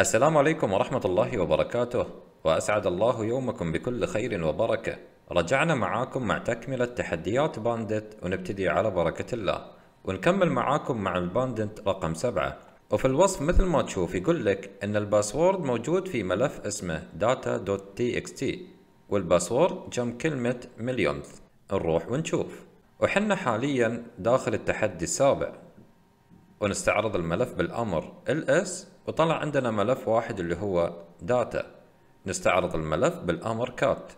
السلام عليكم ورحمة الله وبركاته وأسعد الله يومكم بكل خير وبركة رجعنا معاكم مع تكملة تحديات باندت ونبتدي على بركة الله ونكمل معاكم مع الباندت رقم سبعة وفي الوصف مثل ما تشوف يقول لك ان الباسورد موجود في ملف اسمه data.txt والباسورد جنب كلمة مليونث نروح ونشوف وحنا حاليا داخل التحدي السابع ونستعرض الملف بالامر ls وطلع عندنا ملف واحد اللي هو داتا نستعرض الملف بالامر كات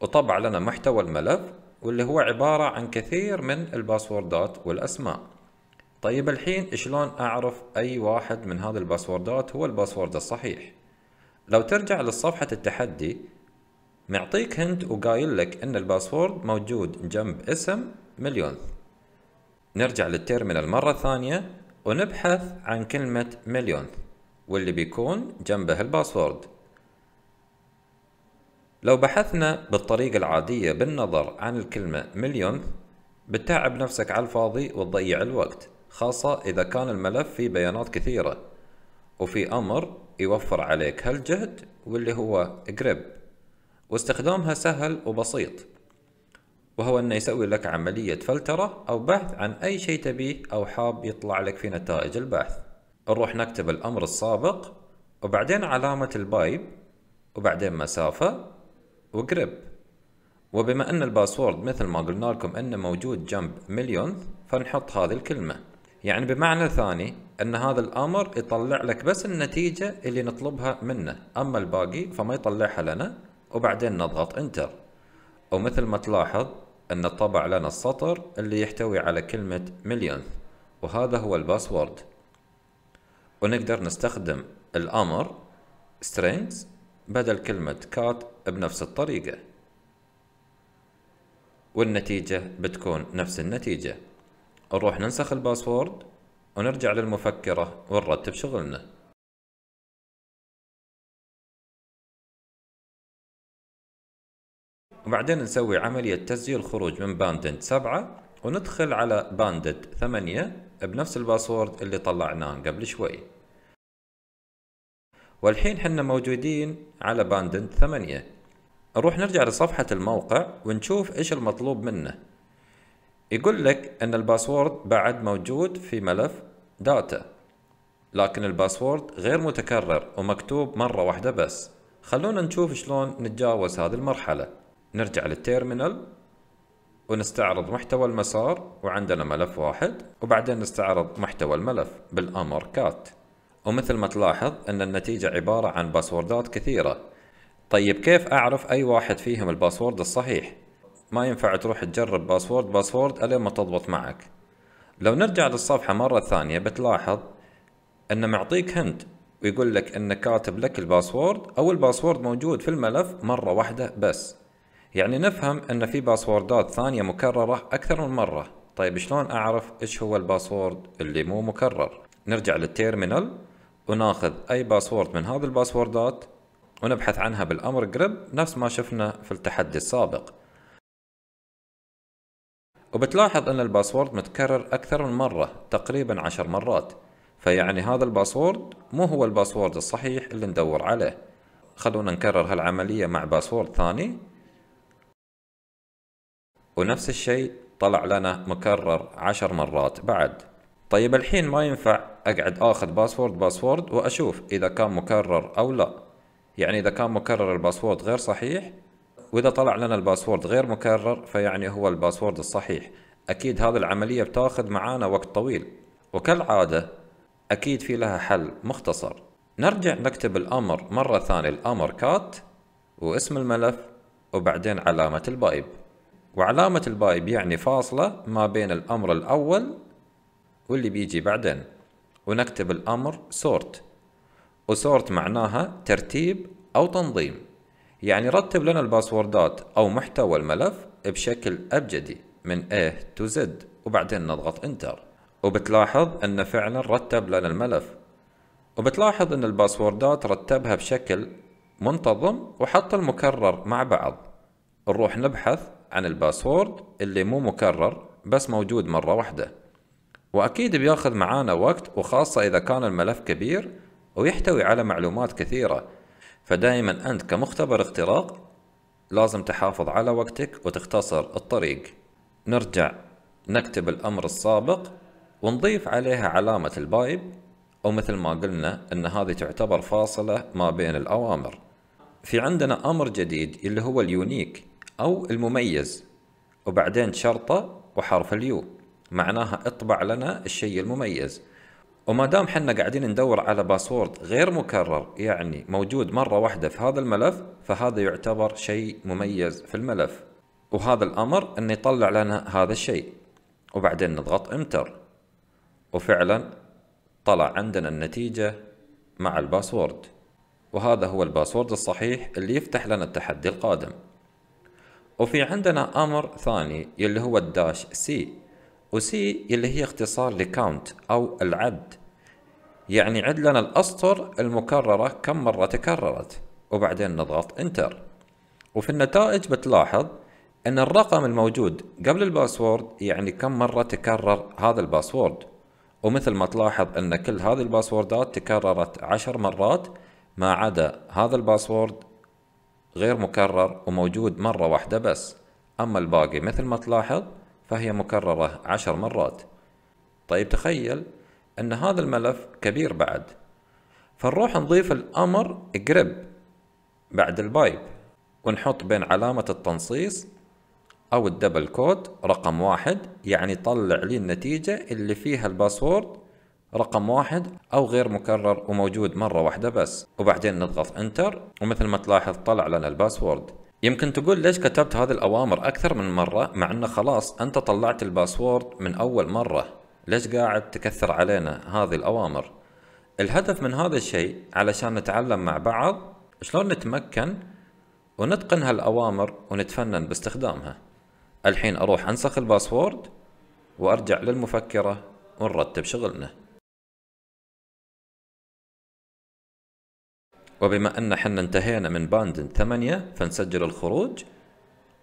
وطبع لنا محتوى الملف واللي هو عبارة عن كثير من الباسوردات والأسماء طيب الحين شلون أعرف أي واحد من هذه الباسوردات هو الباسورد الصحيح لو ترجع لصفحة التحدي معطيك هنت وقايل لك أن الباسورد موجود جنب اسم مليونث نرجع للتيرمينال مرة ثانية ونبحث عن كلمة مليونث واللي بيكون جنبه الباسورد لو بحثنا بالطريقة العادية بالنظر عن الكلمة مليونث بتتعب نفسك على الفاضي وتضيع الوقت خاصة إذا كان الملف فيه بيانات كثيرة وفي أمر يوفر عليك هالجهد واللي هو جريب واستخدامها سهل وبسيط وهو أنه يسوي لك عملية فلترة أو بحث عن أي شيء تبيه أو حاب يطلع لك في نتائج البحث نروح نكتب الأمر السابق وبعدين علامة البايب وبعدين مسافة وقرب وبما أن الباسورد مثل ما قلنا لكم أنه موجود جنب مليون فنحط هذه الكلمة يعني بمعنى ثاني أن هذا الأمر يطلع لك بس النتيجة اللي نطلبها منه أما الباقي فما يطلعها لنا وبعدين نضغط انتر ومثل ما تلاحظ أن الطبع لنا السطر اللي يحتوي على كلمة مليون وهذا هو الباسورد ونقدر نستخدم الأمر strings بدل كلمة cat بنفس الطريقة والنتيجة بتكون نفس النتيجة نروح ننسخ الباسورد ونرجع للمفكرة ونرتب شغلنا وبعدين نسوي عملية تسجيل خروج من باندد سبعة وندخل على باندد ثمانية بنفس الباسورد اللي طلعناه قبل شوي والحين حنا موجودين على باندد ثمانية نروح نرجع لصفحة الموقع ونشوف ايش المطلوب منه يقول لك ان الباسورد بعد موجود في ملف داتا لكن الباسورد غير متكرر ومكتوب مرة واحدة بس خلونا نشوف شلون نتجاوز هذه المرحلة نرجع للتيرمينال ونستعرض محتوى المسار وعندنا ملف واحد وبعدين نستعرض محتوى الملف بالامر كات ومثل ما تلاحظ ان النتيجة عبارة عن باسوردات كثيرة طيب كيف اعرف اي واحد فيهم الباسورد الصحيح ما ينفع تروح تجرب باسورد باسورد الين ما تضبط معك لو نرجع للصفحة مرة ثانية بتلاحظ انه معطيك هند ويقول لك انه كاتب لك الباسورد او الباسورد موجود في الملف مرة واحدة بس يعني نفهم ان في باسوردات ثانية مكررة اكثر من مرة طيب شلون اعرف ايش هو الباسورد اللي مو مكرر نرجع للتيرمينال وناخذ اي باسورد من هذه الباسوردات ونبحث عنها بالامر جريب نفس ما شفنا في التحدي السابق وبتلاحظ ان الباسورد متكرر اكثر من مرة تقريبا عشر مرات فيعني هذا الباسورد مو هو الباسورد الصحيح اللي ندور عليه خلونا نكرر هالعملية مع باسورد ثاني ونفس الشيء طلع لنا مكرر عشر مرات بعد طيب الحين ما ينفع اقعد اخذ باسورد باسورد واشوف اذا كان مكرر او لا يعني اذا كان مكرر الباسورد غير صحيح واذا طلع لنا الباسورد غير مكرر فيعني هو الباسورد الصحيح اكيد هذه العملية بتاخذ معانا وقت طويل وكالعادة اكيد في لها حل مختصر نرجع نكتب الامر مرة ثانية الامر كات واسم الملف وبعدين علامة البايب وعلامة الباي يعني فاصلة ما بين الأمر الأول واللي بيجي بعدين ونكتب الأمر سورت وسورت معناها ترتيب أو تنظيم يعني رتب لنا الباسوردات أو محتوى الملف بشكل أبجدي من A to Z وبعدين نضغط انتر وبتلاحظ أن فعلا رتب لنا الملف وبتلاحظ أن الباسوردات رتبها بشكل منتظم وحط المكرر مع بعض نروح نبحث عن الباسورد اللي مو مكرر بس موجود مرة واحدة وأكيد بياخذ معانا وقت وخاصة إذا كان الملف كبير ويحتوي على معلومات كثيرة فدائما أنت كمختبر اختراق لازم تحافظ على وقتك وتختصر الطريق نرجع نكتب الأمر السابق ونضيف عليها علامة البايب ومثل ما قلنا أن هذه تعتبر فاصلة ما بين الأوامر في عندنا أمر جديد اللي هو اليونيك أو المميز وبعدين شرطة وحرف اليو معناها اطبع لنا الشيء المميز وما دام حنا قاعدين ندور على باسورد غير مكرر يعني موجود مرة واحدة في هذا الملف فهذا يعتبر شيء مميز في الملف وهذا الأمر أن يطلع لنا هذا الشيء وبعدين نضغط انتر وفعلا طلع عندنا النتيجة مع الباسورد وهذا هو الباسورد الصحيح اللي يفتح لنا التحدي القادم وفي عندنا أمر ثاني يلي هو الداش سي وسي يلي هي اختصار لكاونت أو العد يعني عد لنا الأسطر المكررة كم مرة تكررت وبعدين نضغط انتر وفي النتائج بتلاحظ ان الرقم الموجود قبل الباسورد يعني كم مرة تكرر هذا الباسورد ومثل ما تلاحظ ان كل هذه الباسوردات تكررت عشر مرات ما عدا هذا الباسورد غير مكرر وموجود مرة واحدة بس أما الباقي مثل ما تلاحظ فهي مكررة عشر مرات طيب تخيل أن هذا الملف كبير بعد فنروح نضيف الأمر grip بعد البايب ونحط بين علامة التنصيص أو الدبل كود رقم واحد يعني طلع لي النتيجة اللي فيها الباسورد رقم واحد او غير مكرر وموجود مره واحده بس وبعدين نضغط انتر ومثل ما تلاحظ طلع لنا الباسورد يمكن تقول ليش كتبت هذه الاوامر اكثر من مره مع انه خلاص انت طلعت الباسورد من اول مره ليش قاعد تكثر علينا هذه الاوامر الهدف من هذا الشيء علشان نتعلم مع بعض شلون نتمكن ونتقن هالاوامر ونتفنن باستخدامها الحين اروح انسخ الباسورد وارجع للمفكره ونرتب شغلنا وبما أن احنا انتهينا من باندن ثمانية فنسجل الخروج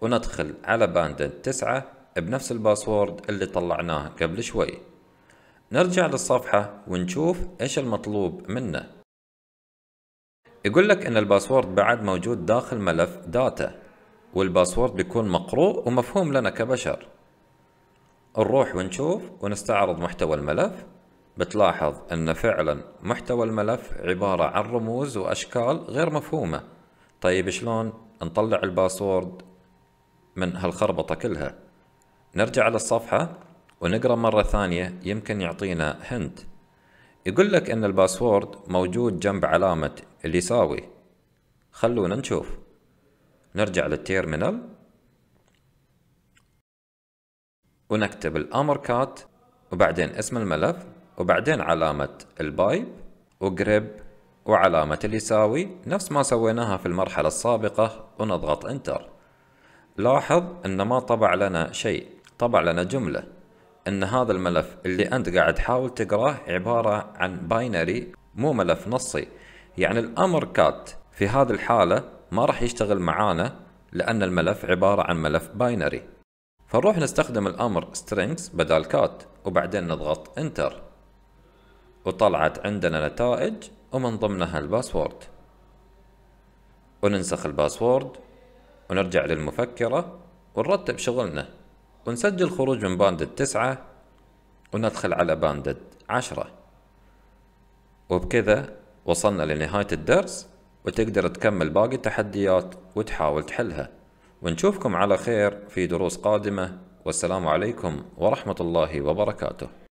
وندخل على باندن تسعة بنفس الباسورد اللي طلعناه قبل شوي نرجع للصفحة ونشوف إيش المطلوب منا يقول لك أن الباسورد بعد موجود داخل ملف داتا والباسورد بيكون مقروء ومفهوم لنا كبشر نروح ونشوف ونستعرض محتوى الملف بتلاحظ أن فعلا محتوى الملف عبارة عن رموز وأشكال غير مفهومة طيب شلون نطلع الباسورد من هالخربطة كلها نرجع على الصفحة ونقرأ مرة ثانية يمكن يعطينا هنت يقول لك أن الباسورد موجود جنب علامة اللي يساوي خلونا نشوف نرجع للتيرمينال ونكتب الأمر كات وبعدين اسم الملف وبعدين علامة البايب وجريب وعلامة اليساوي نفس ما سويناها في المرحلة السابقة ونضغط انتر لاحظ ان ما طبع لنا شيء طبع لنا جملة ان هذا الملف اللي انت قاعد تحاول تقراه عبارة عن باينري مو ملف نصي يعني الامر كات في هذه الحالة ما راح يشتغل معانا لان الملف عبارة عن ملف باينري فنروح نستخدم الامر strings بدل كات وبعدين نضغط انتر وطلعت عندنا نتائج ومن ضمنها الباسورد وننسخ الباسورد ونرجع للمفكرة ونرتب شغلنا ونسجل خروج من باند التسعة وندخل على باند عشرة وبكذا وصلنا لنهاية الدرس وتقدر تكمل باقي التحديات وتحاول تحلها ونشوفكم على خير في دروس قادمة والسلام عليكم ورحمة الله وبركاته